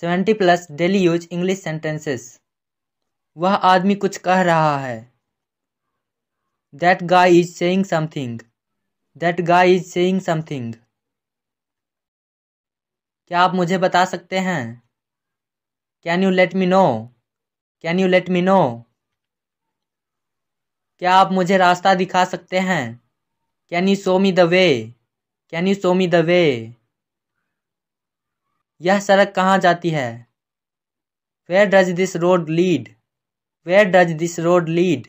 Seventy plus daily use English sentences वह आदमी कुछ कह रहा है that guy is saying something that guy is saying something क्या आप मुझे बता सकते हैं can you let me know can you let me know क्या आप मुझे रास्ता दिखा सकते हैं can you show me the way can you show me the way यह सड़क कहाँ जाती है where does this road lead where does this road lead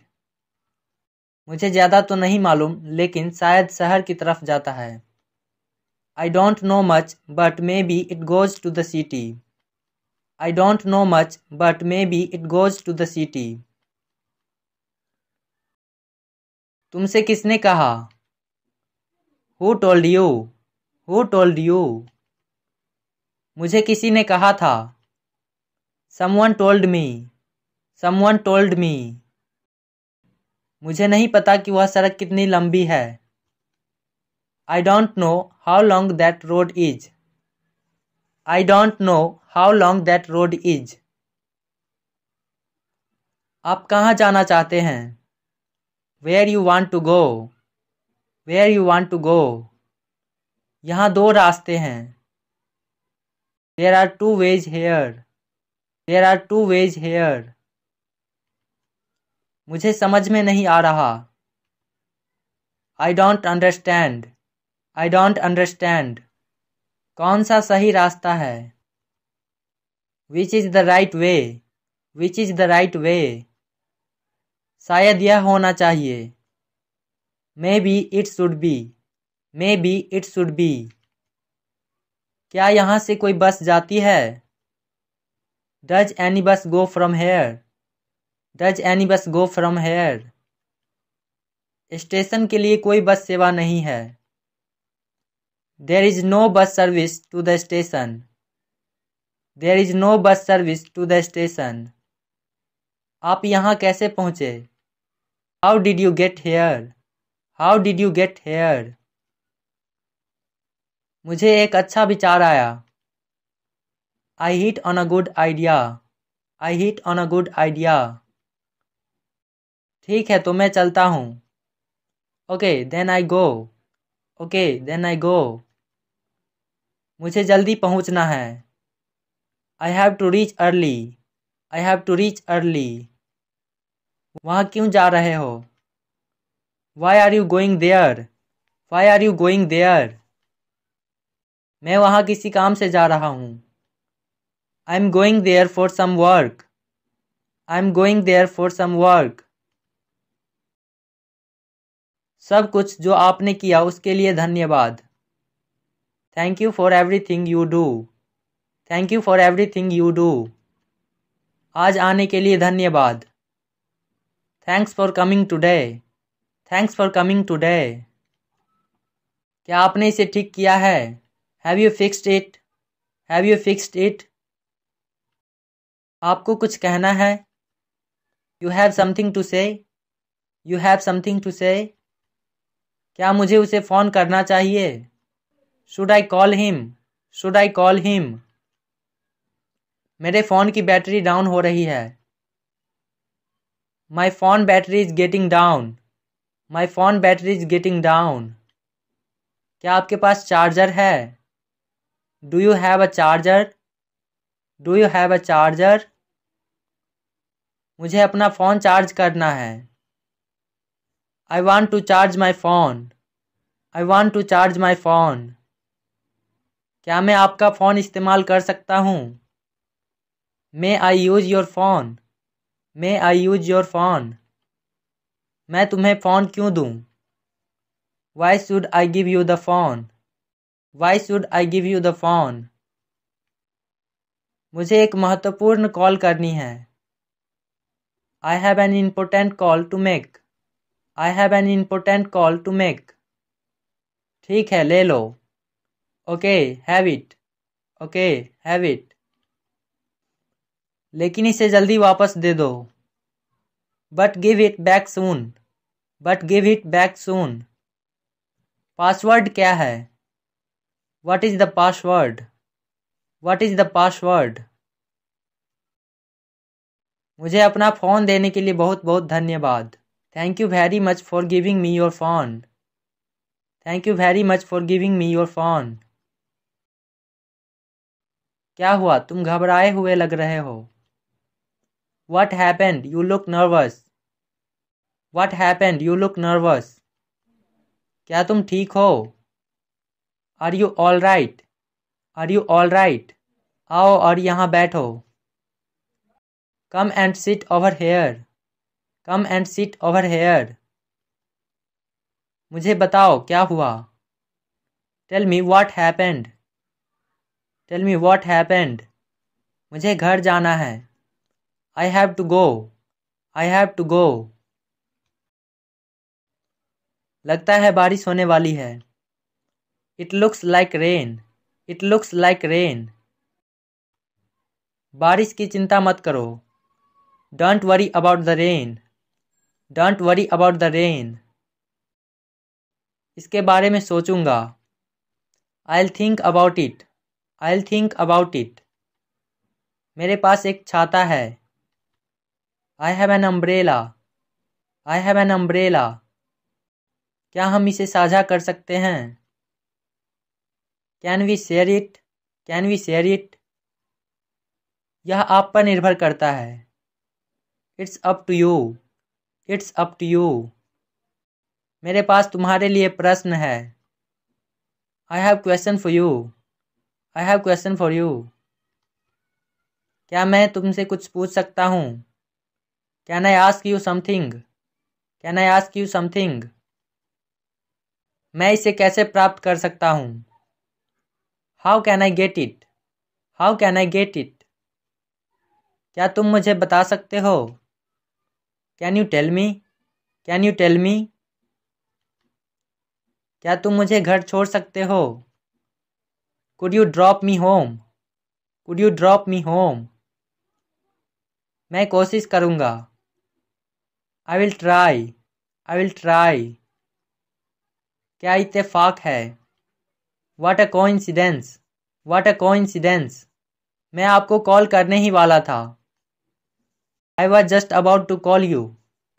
मुझे ज़्यादा तो नहीं मालूम लेकिन शायद शहर की तरफ जाता है I don't know much but maybe it goes to the city I don't know much but maybe it goes to the city तुमसे किसने कहा who told you who told you मुझे किसी ने कहा था someone told me someone told me मुझे नहीं पता कि वह सड़क कितनी लंबी है I don't know how long that road is I don't know how long that road is आप कहाँ जाना चाहते हैं where you want to go where you want to go यहाँ दो रास्ते हैं There are two ways here. There are two ways here. मुझे समझ में नहीं आ रहा I don't understand I don't understand कौन सा सही रास्ता है which is the right way which is the right way शायद यह होना चाहिए maybe should should be maybe be should be क्या यहाँ से कोई बस जाती है does any bus go from here does any bus go from hair station के लिए कोई बस सेवा नहीं है there is no bus service to the station there is no bus service to the station आप यहाँ कैसे पहुँचे how did you get here how did you get here मुझे एक अच्छा विचार आया I hit on a good idea I hit on a good idea ठीक है तो मैं चलता हूँ okay then I go okay then I go मुझे जल्दी पहुँचना है I have to reach early I have to reach early वहाँ क्यों जा रहे हो why are you going there why are you going there मैं वहाँ किसी काम से जा रहा हूँ I am going there for some work I am going there for some work सब कुछ जो आपने किया उसके लिए धन्यवाद thank you for everything you do thank you for everything you do आज आने के लिए धन्यवाद thanks for coming today thanks for coming today क्या आपने इसे ठीक किया है have you fixed it have you fixed it आपको कुछ कहना है you have something to say you have something to say क्या मुझे उसे फ़ोन करना चाहिए should I call him should I call him मेरे फ़ोन की बैटरी डाउन हो रही है my phone battery is getting down my phone battery is getting down क्या आपके पास चार्जर है do you have a charger do you have a charger मुझे अपना फ़ोन चार्ज करना है I want to charge my phone I want to charge my phone क्या मैं आपका फ़ोन इस्तेमाल कर सकता हूँ may I use your phone may I use your phone मैं तुम्हें फ़ोन क्यों दूँ why should I give you the phone why should I give you the phone मुझे एक महत्वपूर्ण कॉल करनी है I have an important call to make I have an important call to make ठीक है ले लो okay have it okay have it लेकिन इसे जल्दी वापस दे दो but give it back soon but give it back soon password क्या है What is the password? What is the password? मुझे अपना फ़ोन देने के लिए बहुत बहुत धन्यवाद thank you very much for giving me your phone thank you very much for giving me your phone क्या हुआ तुम घबराए हुए लग रहे हो what happened you look nervous what happened you look nervous क्या तुम ठीक हो are you all right are you all right आओ और यहाँ बैठो come and sit over here come and sit over here मुझे बताओ क्या हुआ tell me what happened tell me what happened मुझे घर जाना है I have to go I have to go लगता है बारिश होने वाली है it looks like rain it looks like rain बारिश की चिंता मत करो don't worry about the rain don't worry about the rain इसके बारे में सोचूंगा I think about it I'll think about it मेरे पास एक छाता है I have an umbrella I have an umbrella क्या हम इसे साझा कर सकते हैं can we share it can we share it यह आप पर निर्भर करता है it's up to you it's up to you मेरे पास तुम्हारे लिए प्रश्न है I have question for you I have question for you क्या मैं तुमसे कुछ पूछ सकता हूँ can I ask you something can I ask you something मैं इसे कैसे प्राप्त कर सकता हूँ how can I get it how can I get it क्या तुम मुझे बता सकते हो can you tell me can you tell me क्या तुम मुझे घर छोड़ सकते हो could you drop me home could you drop me home मैं कोशिश करूँगा I will try I will try क्या इतफाक है वाट a coincidence watt a coincidence मैं आपको कॉल करने ही वाला था I was just about to call you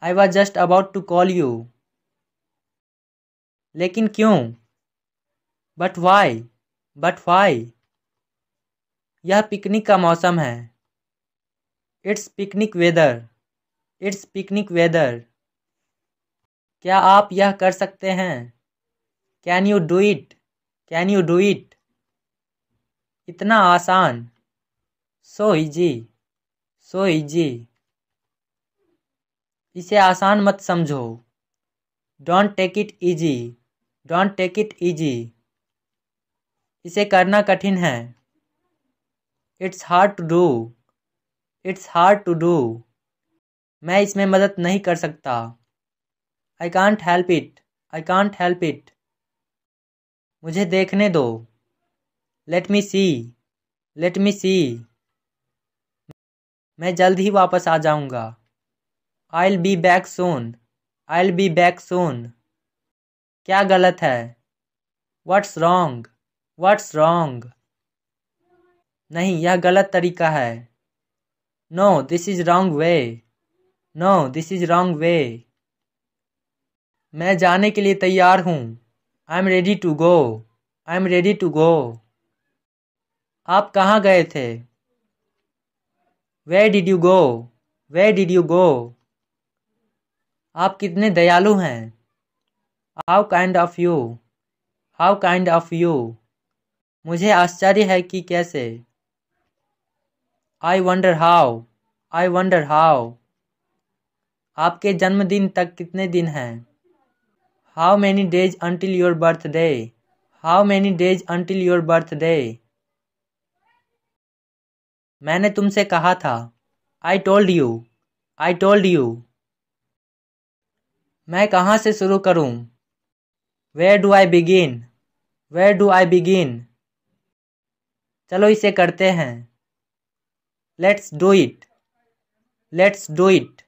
I was just about to call you लेकिन क्यों बट वाई बट वाई यह पिकनिक का मौसम है it's picnic weather it's picnic weather क्या आप यह कर सकते हैं can you do it can you do it इतना आसान सो इजी सो इजी इसे आसान मत समझो don't take it easy don't take it easy इसे करना कठिन है it's hard to do it's hard to do मैं इसमें मदद नहीं कर सकता I can't help it I can't help it मुझे देखने दो लेट मी सी लेट मी सी मैं जल्द ही वापस आ जाऊँगा I'll be back soon I'll be back soon क्या गलत है वट्स रॉन्ग वट्स रॉन्ग नहीं यह गलत तरीका है no this is wrong way no this is wrong way मैं जाने के लिए तैयार हूँ I am ready to go I am ready to go आप कहाँ गए थे where did you go where did you go आप कितने दयालु हैं how kind of you how kind of you मुझे आश्चर्य है कि कैसे I wonder how I wonder how आपके जन्मदिन तक कितने दिन हैं days many your birthday how many days until your birthday मैंने तुमसे कहा था I told you I told you मैं कहाँ से शुरू करूँ where do I begin where do I begin चलो इसे करते हैं let's do it let's do it